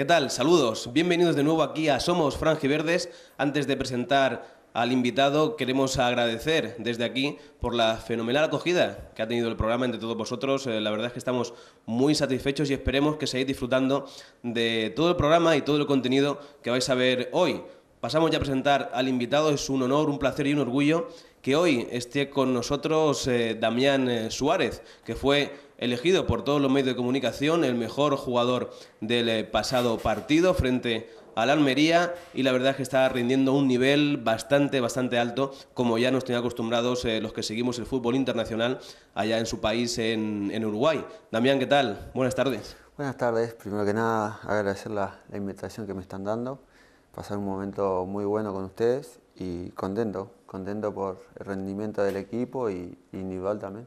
¿Qué tal? Saludos. Bienvenidos de nuevo aquí a Somos Verdes. Antes de presentar al invitado, queremos agradecer desde aquí por la fenomenal acogida que ha tenido el programa entre todos vosotros. Eh, la verdad es que estamos muy satisfechos y esperemos que seáis disfrutando de todo el programa y todo el contenido que vais a ver hoy. Pasamos ya a presentar al invitado. Es un honor, un placer y un orgullo que hoy esté con nosotros eh, Damián eh, Suárez, que fue elegido por todos los medios de comunicación el mejor jugador del eh, pasado partido frente a la Almería y la verdad es que está rindiendo un nivel bastante, bastante alto, como ya nos tienen acostumbrados eh, los que seguimos el fútbol internacional allá en su país, en, Uruguay. Damián, ¿qué tal? Buenas tardes. Buenas tardes. Primero que nada, agradecer la, invitación que me están dando, pasar un momento muy bueno con ustedes y contento, contento por el rendimiento del equipo y, y individual también.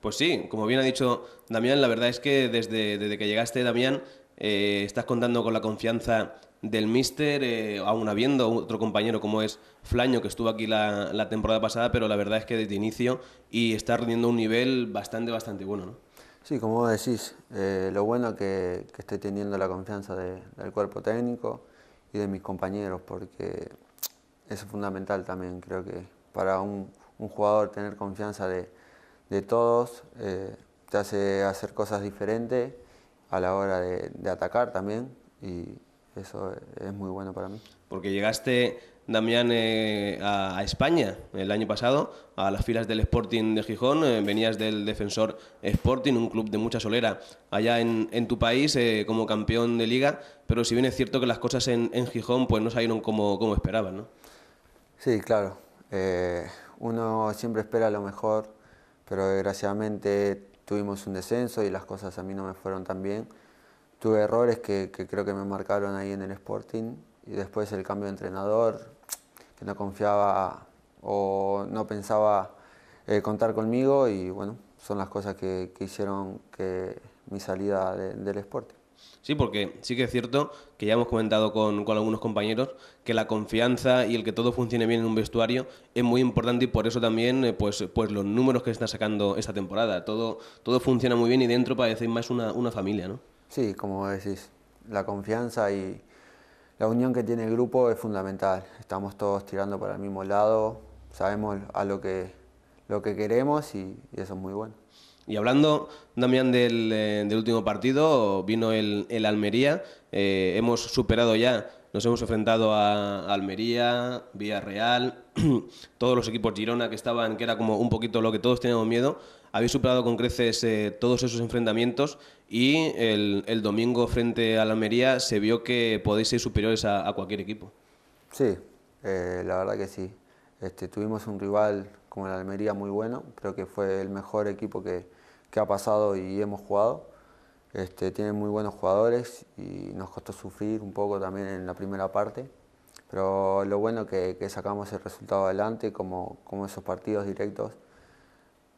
Pues sí, como bien ha dicho Damián, la verdad es que desde, desde que llegaste, Damián, eh, estás contando con la confianza del míster, eh, aún habiendo otro compañero como es Flaño, que estuvo aquí la, temporada pasada, pero la verdad es que desde inicio y está rindiendo un nivel bastante, bastante bueno, Sí, como decís, eh, lo bueno que, que, estoy teniendo la confianza del cuerpo técnico y de mis compañeros, porque es fundamental también, creo que para un jugador tener confianza de, de todos, eh, te hace hacer cosas diferentes a la hora de, atacar también y eso es muy bueno para mí. Porque llegaste Damián eh, a, España el año pasado, a las filas del Sporting de Gijón. Eh, venías del Defensor Sporting, un club de mucha solera allá en, tu país como campeón de liga. Pero si bien es cierto que las cosas en, en Gijón pues no salieron como, como esperaban, ¿no? Sí, claro. uno siempre espera lo mejor pero desgraciadamente tuvimos un descenso y las cosas a mí no me fueron tan bien. Tuve errores que, creo que me marcaron ahí en el Sporting y después el cambio de entrenador, que no confiaba o no pensaba eh, contar conmigo y bueno, son las cosas que, hicieron que mi salida del Sporting. Sí, porque sí que es cierto que ya hemos comentado con, algunos compañeros que la confianza y el que todo funcione bien en un vestuario es muy importante y por eso también eh, pues, pues, los números que está sacando esta temporada. Todo, todo funciona muy bien y dentro parece más una, familia, ¿no? Sí, como decís, la confianza y la unión que tiene el grupo es fundamental. Estamos todos tirando para el mismo lado, sabemos a lo que, queremos y eso es muy bueno. Y hablando, Damián, eh, del, último partido, vino el, el Almería, eh, hemos superado ya, nos hemos enfrentado a Almería, Villarreal, todos los equipos Girona que estaban, que era como un poquito lo que todos teníamos miedo, habéis superado con creces eh, todos esos enfrentamientos y el, el, domingo frente al Almería se vio que podéis ser superiores a, cualquier equipo. Sí, la verdad que sí. Este, tuvimos un rival como el Almería muy bueno, creo que fue el mejor equipo que, que ha pasado y hemos jugado. Este, tienen muy buenos jugadores y nos costó sufrir un poco también en la primera parte. Pero lo bueno que, que sacamos el resultado adelante, como, como esos partidos directos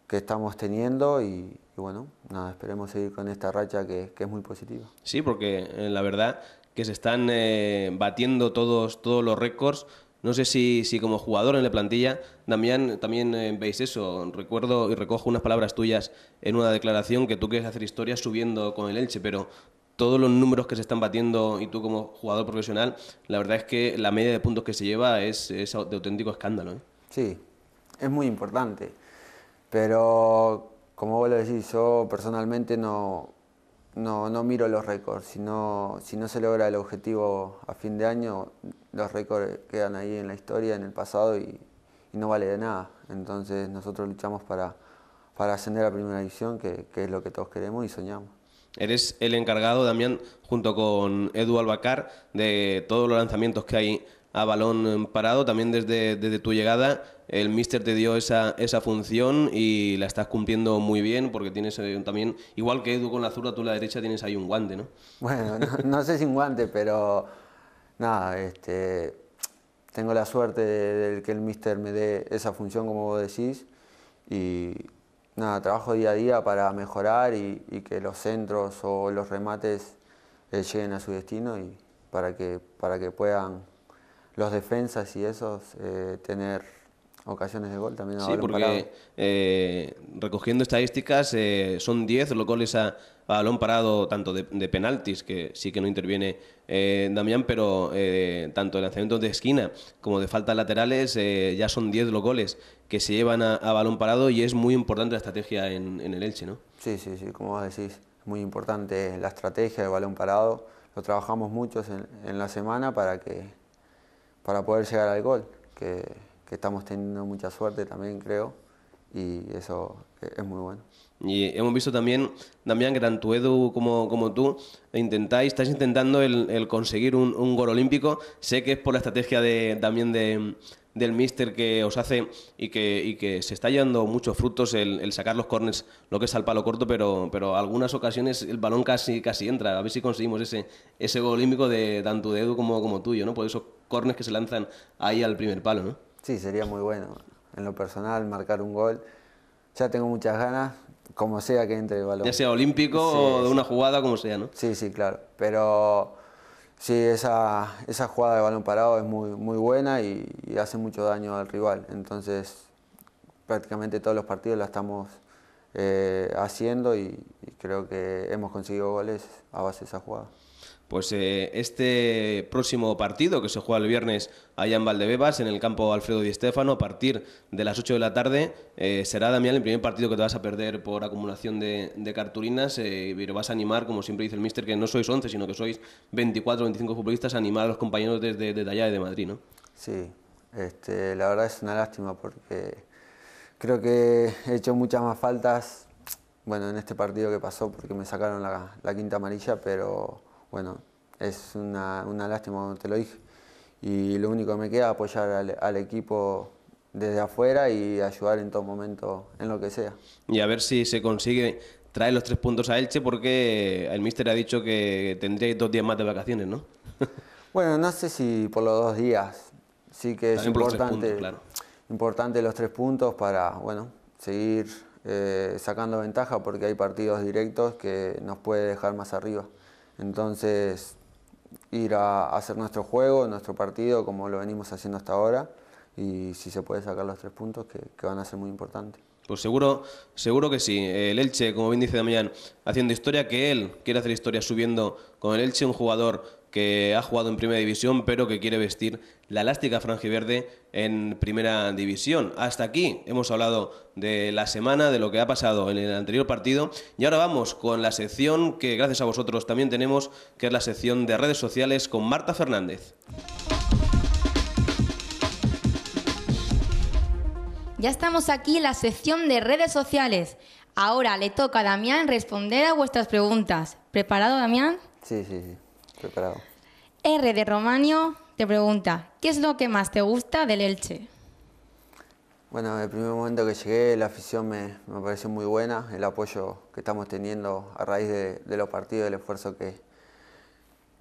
que estamos teniendo y, bueno, nada, esperemos seguir con esta racha que, es muy positiva. Sí, porque eh, la verdad que se están eh, batiendo todos, todos los récords no sé si, como jugador en la plantilla, Damián, también eh, veis eso. Recuerdo y recojo unas palabras tuyas en una declaración que tú quieres hacer historia subiendo con el Elche, pero todos los números que se están batiendo y tú como jugador profesional, la verdad es que la media de puntos que se lleva es, de auténtico escándalo. ¿eh? Sí, es muy importante. Pero como vuelvo a decir, yo personalmente no, no, no miro los récords. Si no, si no se logra el objetivo a fin de año, los récords quedan ahí en la historia, en el pasado y, no vale de nada. Entonces nosotros luchamos para, para ascender a Primera División, que, es lo que todos queremos y soñamos. Eres el encargado, Damián, junto con Edu Albacar, de todos los lanzamientos que hay a balón parado, también desde, desde tu llegada el Mister te dio esa, esa función y la estás cumpliendo muy bien porque tienes eh, también, igual que Edu con la zurda, tú a la derecha tienes ahí un guante, ¿no? Bueno, no, sé si un guante, pero nada, este, tengo la suerte de, que el Mister me dé esa función, como vos decís, y nada, trabajo día a día para mejorar y, que los centros o los remates eh, lleguen a su destino y para que, para que puedan los defensas y esos eh, tener Ocasiones de gol también. Sí, porque eh, recogiendo estadísticas eh, son 10 los goles a, balón parado, tanto de, penaltis, que sí que no interviene eh, Damián, pero tanto de lanzamientos de esquina como de faltas laterales, ya son 10 los goles que se llevan a, balón parado y es muy importante la estrategia en, el Elche, ¿no? Sí, sí, sí, como vos decís, muy importante la estrategia de balón parado. Lo trabajamos mucho en, en la semana para, que, para poder llegar al gol. Que, que estamos teniendo mucha suerte también, creo, y eso e-, es muy bueno. Y hemos visto también, Damián, que tanto Edu como, como tú intentáis, estáis intentando el, conseguir un, gol olímpico. Sé que es por la estrategia de, también de, del míster que os hace y que, que se está llevando muchos frutos el, sacar los cornes lo que es al palo corto, pero, pero algunas ocasiones el balón casi, casi entra. A ver si conseguimos ese, ese gol olímpico de tanto de Edu como, como tuyo, ¿no? Por esos cornes que se lanzan ahí al primer palo, ¿no? Sí, sería muy bueno. En lo personal, marcar un gol. Ya tengo muchas ganas, como sea que entre el balón. Ya sea olímpico o de una jugada, como sea, ¿no? Sí, sí, claro. Pero sí, esa, esa jugada de balón parado es muy, muy buena y, hace mucho daño al rival. Entonces, prácticamente todos los partidos la estamos eh, haciendo y creo que hemos conseguido goles a base de esa jugada pues eh, este próximo partido que se juega el viernes allá en Valdebebas, en el campo Alfredo Di Stéfano, a partir de las 8 de la tarde, eh, será Damián el primer partido que te vas a perder por acumulación de, cartulinas, eh, pero vas a animar, como siempre dice el mister, que no sois 11, sino que sois 24 25 futbolistas, a animar a los compañeros desde, desde de Madrid, ¿no? Sí, este, la verdad es una lástima porque creo que he hecho muchas más faltas, bueno, en este partido que pasó porque me sacaron la quinta amarilla, pero bueno, es una, lástima, te lo dije. Y lo único que me queda es apoyar al, equipo desde afuera y ayudar en todo momento, en lo que sea. Y a ver si se consigue traer los tres puntos a Elche, porque el míster ha dicho que tendría dos días más de vacaciones, ¿no? bueno, no sé si por los dos días. Sí que es importante los, importante los tres puntos para, bueno, seguir eh, sacando ventaja porque hay partidos directos que nos puede dejar más arriba. Entonces, ir a hacer nuestro juego, nuestro partido, como lo venimos haciendo hasta ahora, y si se puede sacar los tres puntos, que, van a ser muy importantes. Pues seguro, seguro que sí. El Elche, como bien dice Damián, haciendo historia, que él quiere hacer historia subiendo con el Elche, un jugador que ha jugado en Primera División, pero que quiere vestir la elástica franjiverde en Primera División. Hasta aquí hemos hablado de la semana, de lo que ha pasado en el anterior partido, y ahora vamos con la sección que gracias a vosotros también tenemos, que es la sección de redes sociales con Marta Fernández. Ya estamos aquí en la sección de redes sociales. Ahora le toca a Damián responder a vuestras preguntas. ¿Preparado, Damián? Sí, sí, sí preparado. R de Romanio te pregunta, ¿qué es lo que más te gusta del Elche? Bueno, el primer momento que llegué, la afición me, pareció muy buena, el apoyo que estamos teniendo a raíz de, los partidos, el esfuerzo que,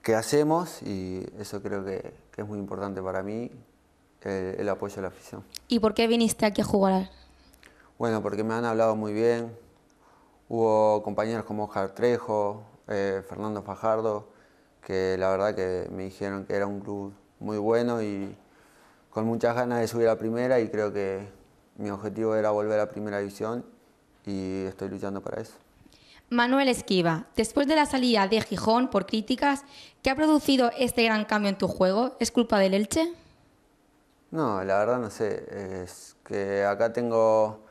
que hacemos y eso creo que, es muy importante para mí, el, apoyo de la afición. ¿Y por qué viniste aquí a jugar? Bueno, porque me han hablado muy bien, hubo compañeros como Oscar eh, Fernando Fajardo, que la verdad que me dijeron que era un club muy bueno y con muchas ganas de subir a primera y creo que mi objetivo era volver a primera división y estoy luchando para eso. Manuel Esquiva, después de la salida de Gijón por críticas, ¿qué ha producido este gran cambio en tu juego? ¿Es culpa del Elche? No, la verdad no sé. Es que acá tengo,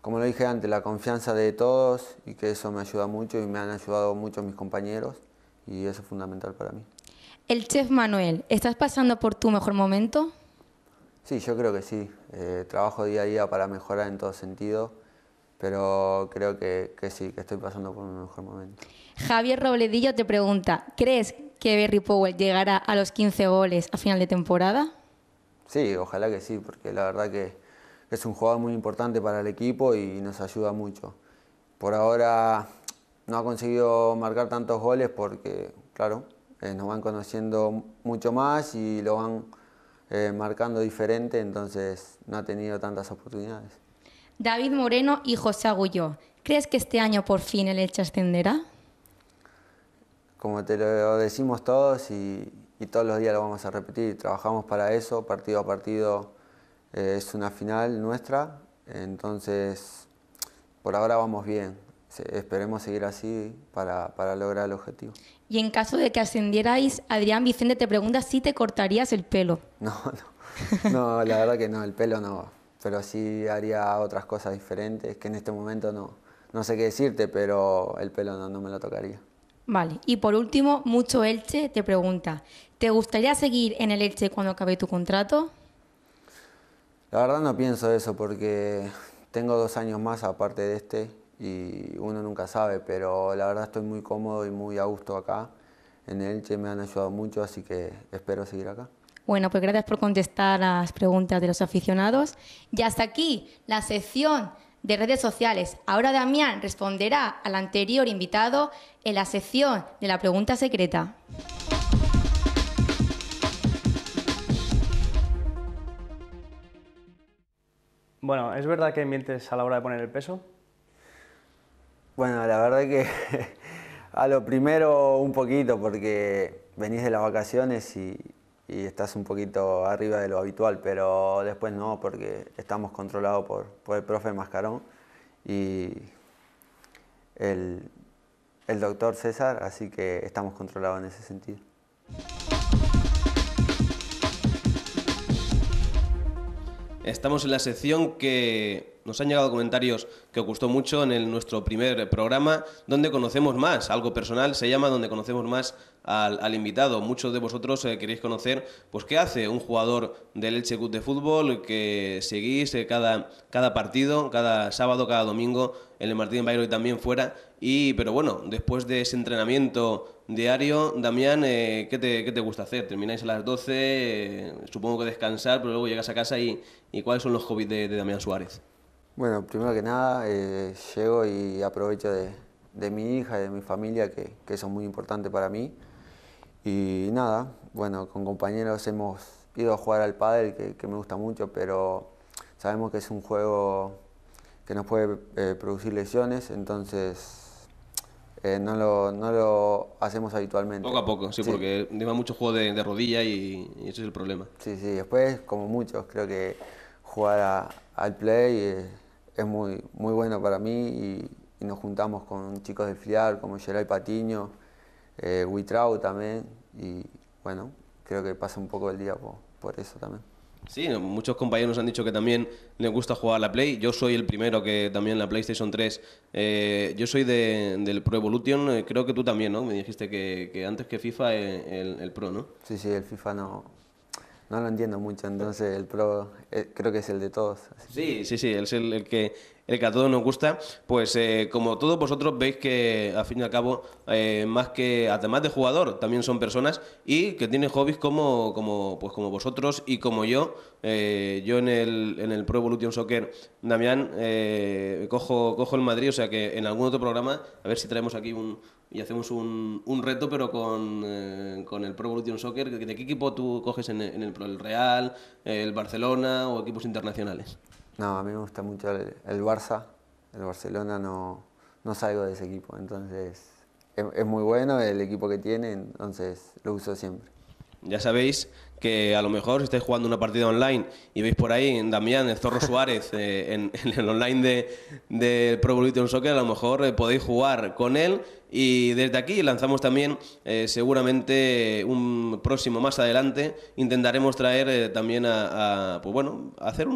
como lo dije antes, la confianza de todos y que eso me ayuda mucho y me han ayudado mucho mis compañeros y eso es fundamental para mí. El chef Manuel, ¿estás pasando por tu mejor momento? Sí, yo creo que sí. Eh, trabajo día a día para mejorar en todo sentido, pero creo que, sí, que estoy pasando por mi mejor momento. Javier Robledillo te pregunta, ¿crees que Berry Powell llegará a los 15 goles a final de temporada? Sí, ojalá que sí, porque la verdad que es un jugador muy importante para el equipo y nos ayuda mucho. Por ahora no ha conseguido marcar tantos goles porque, claro, eh, nos van conociendo mucho más y lo van eh, marcando diferente, entonces no ha tenido tantas oportunidades. David Moreno y José Agulló, ¿crees que este año por fin el Elche ascenderá? Como te lo decimos todos y, todos los días lo vamos a repetir, trabajamos para eso, partido a partido eh, es una final nuestra, entonces por ahora vamos bien, esperemos seguir así para, lograr el objetivo. Y en caso de que ascendierais, Adrián Vicente te pregunta si te cortarías el pelo. No, no, la verdad que no, el pelo no, pero sí haría otras cosas diferentes, que en este momento no, no sé qué decirte, pero el pelo no, no me lo tocaría. Vale, y por último, Mucho Elche te pregunta, ¿te gustaría seguir en el Elche cuando acabe tu contrato? La verdad no pienso eso porque tengo dos años más aparte de este y uno nunca sabe, pero la verdad estoy muy cómodo y muy a gusto acá. En Elche me han ayudado mucho, así que espero seguir acá. Bueno, pues gracias por contestar las preguntas de los aficionados. Y hasta aquí la sección de redes sociales. Ahora Damián responderá al anterior invitado en la sección de la pregunta secreta. Bueno, ¿es verdad que mientes a la hora de poner el peso? Bueno, la verdad que a lo primero un poquito, porque venís de las vacaciones y, estás un poquito arriba de lo habitual, pero después no, porque estamos controlados por, el profe Mascarón y el doctor César, así que estamos controlados en ese sentido. Estamos en la sección que nos han llegado comentarios que os gustó mucho en nuestro primer programa, donde conocemos más, algo personal se llama, donde conocemos más al, invitado. Muchos de vosotros eh, queréis conocer pues qué hace un jugador del Elche Club de Fútbol, que seguís eh, cada, cada partido, cada sábado, cada domingo en el Martín Bayro y también fuera. Y, pero bueno, después de ese entrenamiento diario, Damián, eh, ¿qué, te, gusta hacer? Termináis a las 12, supongo que descansar, pero luego llegas a casa y, y ¿cuáles son los hobbies de Damián Suárez? Bueno, primero que nada, eh, llego y aprovecho de, mi hija y de mi familia, que, que eso muy importante para mí. Y nada, bueno, con compañeros hemos ido a jugar al pádel, que, me gusta mucho, pero sabemos que es un juego que nos puede eh, producir lesiones, entonces eh, no, lo, no, lo, hacemos habitualmente. Poco a poco, sí, porque lleva mucho juego de, rodilla y, y, ese es el problema. Sí, sí, después, como muchos, creo que jugar al play... Eh, es muy, muy bueno para mí y, nos juntamos con chicos del Fiar como Gerard Patiño, eh, también y bueno, creo que pasa un poco el día por, eso también. Sí, muchos compañeros han dicho que también les gusta jugar a la Play. Yo soy el primero que también la PlayStation 3. Eh, yo soy del Pro Evolution, eh, creo que tú también, ¿no? Me dijiste que, antes que FIFA eh, el, Pro, ¿no? Sí, sí, el FIFA no, no lo entiendo mucho, entonces el pro eh, creo que es el de todos. Sí, sí, sí, es el, que, el que a todos nos gusta. Pues eh, como todos vosotros veis que al fin y al cabo, eh, más que además de jugador, también son personas y que tienen hobbies como, como, pues, como vosotros y como yo. yo en el, en el Pro Evolution Soccer, Damián, cojo, cojo el Madrid, o sea que en algún otro programa, a ver si traemos aquí un, y hacemos un, un reto, pero con, eh, con, el Pro Evolution Soccer. ¿De qué equipo tú coges en, el, el, Real, el Barcelona o equipos internacionales? No, a mí me gusta mucho el, Barça. El Barcelona no, no, salgo de ese equipo, entonces es, muy bueno el equipo que tiene, entonces lo uso siempre. Ya sabéis que a lo mejor si estáis jugando una partida online y veis por ahí en Damián, el Zorro Suárez, eh, en, el online de, de, Pro Evolution Soccer, a lo mejor eh, podéis jugar con él y desde aquí lanzamos también, eh, seguramente un próximo más adelante, intentaremos traer eh, también a, pues bueno, hacer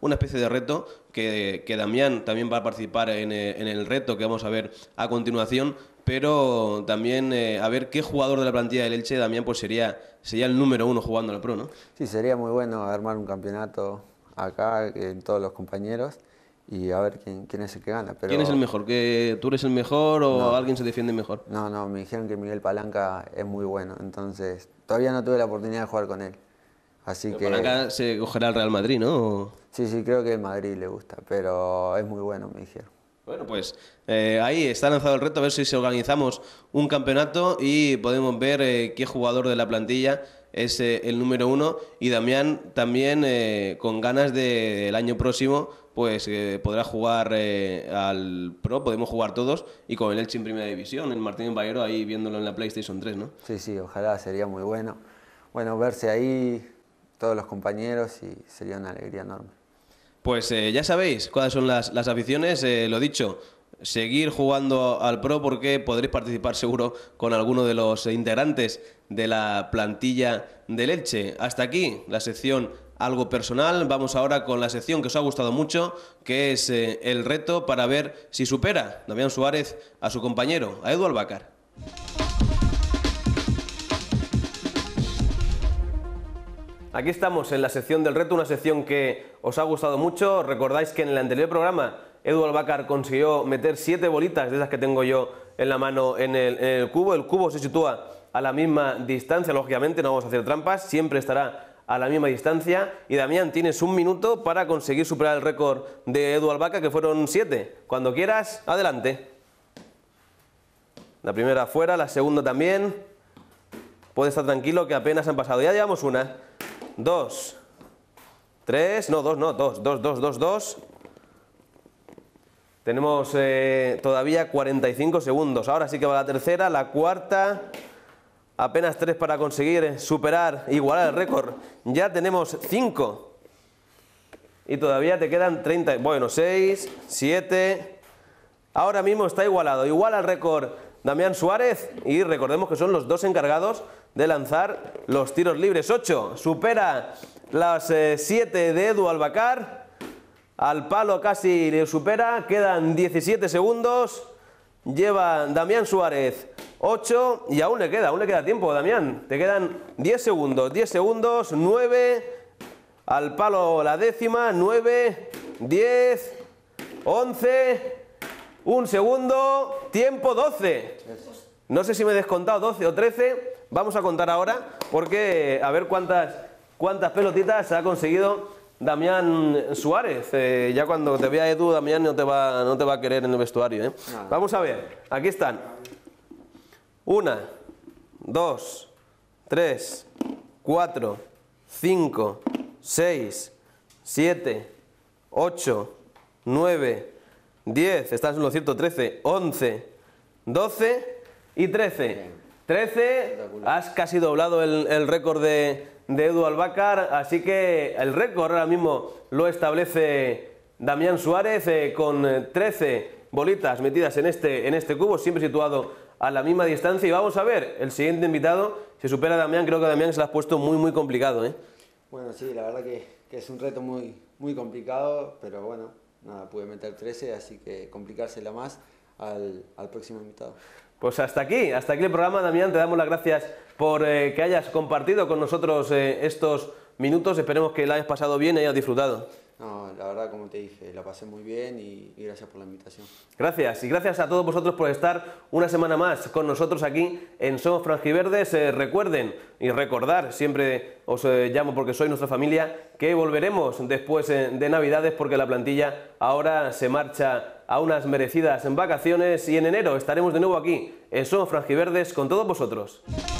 una especie de reto que, que, Damián también va a participar en, eh, en el reto que vamos a ver a continuación pero también a ver qué jugador de la plantilla del Elche Damián, pues sería, sería el número uno jugando en la Pro, ¿no? Sí, sería muy bueno armar un campeonato acá en todos los compañeros y a ver quién, quién es el que gana. Pero... ¿Quién es el mejor? ¿Que ¿Tú eres el mejor o alguien se defiende mejor? No, no, me dijeron que Miguel Palanca es muy bueno, entonces todavía no tuve la oportunidad de jugar con él. Así que... Palanca se cogerá al Real Madrid, ¿no? Sí, sí, creo que el Madrid le gusta, pero es muy bueno, me dijeron. Bueno, pues eh, ahí está lanzado el reto, a ver si organizamos un campeonato y podemos ver eh, qué jugador de la plantilla es eh, el número uno. Y Damián también eh, con ganas del año próximo pues eh, podrá jugar al Pro, podemos jugar todos, y con el Elche en Primera División, el Martín Valero ahí viéndolo en la PlayStation 3, ¿no? Sí, sí, ojalá, sería muy bueno. Bueno, verse ahí todos los compañeros y sería una alegría enorme. Pues ya sabéis cuáles son las, las aficiones, lo dicho, seguir jugando al pro porque podréis participar seguro con alguno de los integrantes de la plantilla de leche... Hasta aquí la sección algo personal. Vamos ahora con la sección que os ha gustado mucho, que es eh, el reto para ver si supera Damián Suárez a su compañero, a Edu Albacar. Aquí estamos en la sección del reto, una sección que os ha gustado mucho. Recordáis que en el anterior programa Edu Albacar consiguió meter siete bolitas de esas que tengo yo en la mano en el, cubo. El cubo se sitúa a la misma distancia, lógicamente, no vamos a hacer trampas, siempre estará a la misma distancia y Damián tienes un minuto para conseguir superar el récord de Edu Albaca que fueron siete. Cuando quieras, adelante. La primera fuera, la segunda también. Puede estar tranquilo que apenas han pasado. Ya llevamos una. Dos. Tres. No, dos, no, dos, dos, dos, dos, dos. Tenemos eh, todavía 45 segundos. Ahora sí que va la tercera, la cuarta. Apenas tres para conseguir eh, superar, igualar el récord. Ya tenemos cinco. Y todavía te quedan 30. Bueno, seis, 7. Ahora mismo está igualado. Igual al récord Damián Suárez. Y recordemos que son los dos encargados de lanzar los tiros libres. 8. Supera las eh, siete de Edu Albacar. Al palo casi le supera, quedan 17 segundos. Lleva Damián Suárez 8 y aún le queda, aún le queda tiempo, Damián. Te quedan 10 segundos, 10 segundos, 9. Al palo la décima, 9, 10, 11, un segundo, tiempo 12. No sé si me he descontado 12 o 13. Vamos a contar ahora porque a ver cuántas, cuántas pelotitas ha conseguido Damián Suárez, eh, ya cuando te vea Edu, Damián no te va a querer en el vestuario. ¿eh? Ah. Vamos a ver, aquí están: 1, 2, 3, 4, 5, 6, 7, 8, 9, 10, estás los 113 11, 12 y 13. 13, has casi doblado el, récord de, de, Edu Albacar, así que el récord ahora mismo lo establece Damián Suárez eh, con 13 eh, bolitas metidas en este, en este cubo, siempre situado a la misma distancia. Y vamos a ver, el siguiente invitado, si supera a Damián, creo que a Damián se lo has puesto muy, muy complicado. ¿eh? Bueno, sí, la verdad que, que, es un reto muy, muy complicado, pero bueno, nada, pude meter 13, así que complicársela más al, al próximo invitado. Pues hasta aquí, hasta aquí el programa, Damián. Te damos las gracias por eh, que hayas compartido con nosotros eh, estos minutos. Esperemos que la hayas pasado bien y hayas disfrutado. No, la verdad, como te dije, la pasé muy bien y, gracias por la invitación. Gracias, y gracias a todos vosotros por estar una semana más con nosotros aquí en Somos Frangiverdes. Eh, recuerden y recordar, siempre os llamo porque soy nuestra familia, que volveremos después de Navidades porque la plantilla ahora se marcha a unas merecidas vacaciones y en enero estaremos de nuevo aquí en Somos con todos vosotros.